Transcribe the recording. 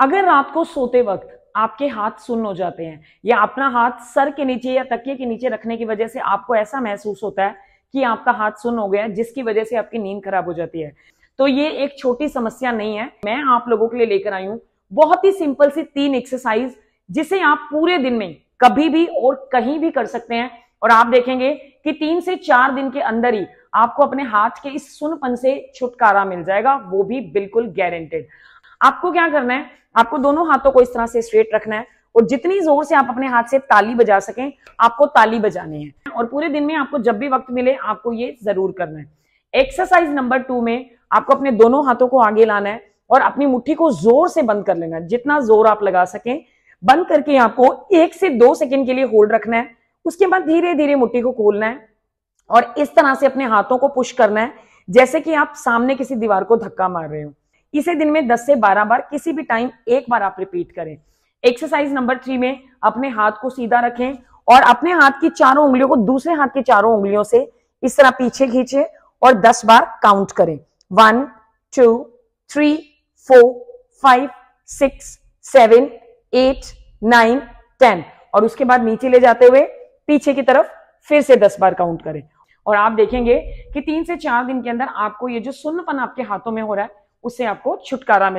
अगर रात को सोते वक्त आपके हाथ सुन्न हो जाते हैं या अपना हाथ सर के नीचे या तकिए के नीचे रखने की वजह से आपको ऐसा महसूस होता है कि आपका हाथ सुन्न हो गया है जिसकी वजह से आपकी नींद खराब हो जाती है तो ये एक छोटी समस्या नहीं है मैं आप लोगों के लिए लेकर आई हूं बहुत ही सिंपल सी तीन एक्सरसाइज जिसे आप पूरे दिन में कभी भी और कहीं भी कर सकते हैं और आप देखेंगे कि तीन से चार दिन के अंदर ही आपको अपने हाथ के इस सुनपन से छुटकारा मिल जाएगा वो भी बिल्कुल गारंटेड आपको क्या करना है आपको दोनों हाथों को इस तरह से स्ट्रेट रखना है और जितनी जोर से आप अपने हाथ से ताली बजा सकें आपको ताली बजानी है और पूरे दिन में आपको जब भी वक्त मिले आपको ये जरूर करना है एक्सरसाइज नंबर टू में आपको अपने दोनों हाथों को आगे लाना है और अपनी मुट्ठी को जोर से बंद कर लेना है जितना जोर आप लगा सकें बंद करके आपको एक से दो सेकेंड के लिए होल्ड रखना है उसके बाद धीरे धीरे मुट्ठी को खोलना है और इस तरह से अपने हाथों को पुश करना है जैसे कि आप सामने किसी दीवार को धक्का मार रहे हो इसे दिन में 10 से 12 बार किसी भी टाइम एक बार आप रिपीट करें एक्सरसाइज नंबर थ्री में अपने हाथ को सीधा रखें और अपने हाथ की चारों उंगलियों को दूसरे हाथ की चारों उंगलियों से इस तरह पीछे खींचे और दस बार काउंट करें one two three four five six seven eight nine ten और उसके बाद नीचे ले जाते हुए पीछे की तरफ फिर से दस बार काउंट करें और आप देखेंगे कि तीन से चार दिन के अंदर आपको ये जो सुन्नपन आपके हाथों में हो रहा है उससे आपको छुटकारा मिल